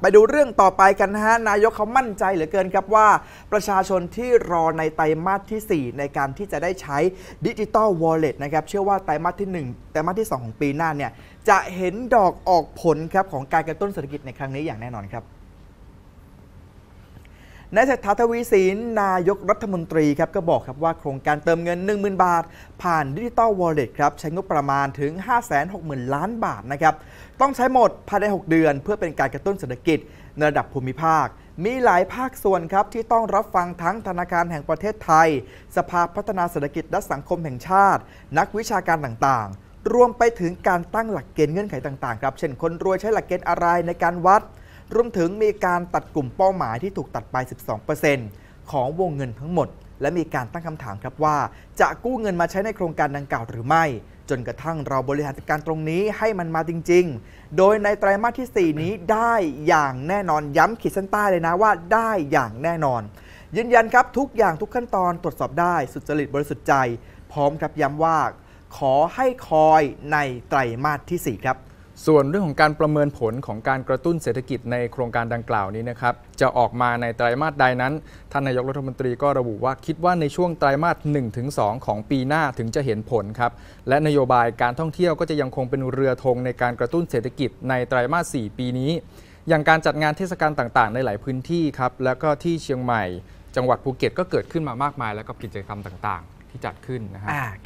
ไปดูเรื่องต่อไปกันนะฮะนายกเขามั่นใจเหลือเกินครับว่า ประชาชนที่รอในไตรมาสที่ 4 ในการที่จะได้ใช้ดิจิตอลวอลเล็ตนะครับเชื่อว่าไตรมาสที่1ไตรมาสที่ 2 ของปีหน้าเนี่ยจะเห็นดอกออกผลครับของการกระตุ้นเศรษฐกิจในครั้งนี้อย่างแน่นอนครับนายเศรษฐาทวีสินนายกรัฐมนตรีครับก็บอกครับว่าโครงการเติมเงิน 10,000 บาท ผ่านดิจิตอลวอลเล็ตครับใช้งบประมาณถึง 560,000 ล้านบาทนะครับต้องใช้หมดภายใน6เดือน เพื่อเป็นการกระตุ้นเศรษฐกิจ ในระดับภูมิภาค มีหลายภาคส่วนครับที่ต้องรับฟังทั้งธนาคารแห่งประเทศไทย สภาพัฒนาเศรษฐกิจและสังคมแห่งชาติ นักวิชาการต่างๆ รวมไปถึงการตั้งหลักเกณฑ์เงื่อนไขต่างๆครับเช่นคนรวยใช้หลักเกณฑ์อะไรในการวัดรวมถึงมีการตัดกลุ่มเป้าหมายที่ถูกตัดไป 12%ของวงเงินทั้งหมด และมีการตั้งคำถามครับว่า จะกู้เงินมาใช้ในโครงการดังกล่าวหรือไม่ จนกระทั่งเราบริหารจัดการตรงนี้ให้มันมาจริงๆ โดยในไตรามาสที่ 4 นี้ได้อย่างแน่นอน ย้ำขีดเส้นใต้เลยนะว่าได้อย่างแน่นอน ยืนยันครับทุกอย่างทุกขั้นตอนตรวจสอบได้สุจริตบริสุทธิ์ใจ พร้อมครับย้ำว่า ขอให้คอยในไตรมาสที่ 4 ครับส่วนเรื่องของการประเมินผลของการกระตุ้นเศรษฐกิจในโครงการดังกล่าวนี้นะครับจะออกมาในไตรามาสใดนั้นท่านนายกรัฐมนตรีก็ระบุว่าคิดว่าในช่วงไตรามาส1-2 ของปีหน้าถึงจะเห็นผลครับและนโยบายการท่องเที่ยวก็จะยังคงเป็นเรือธงในการกระตุ้นเศรษฐกิจในไตรามาส4ปีนี้ อย่างการจัดงานเทศกาลต่างๆ ในหลายพื้นที่ครับแล้วก็ที่เชียงใหม่ จังหวัดภูเก็ต ก็เกิดขึ้นมามากมาย แล้วกับกิจกรรมต่างๆ ที่จัดขึ้นนะครับ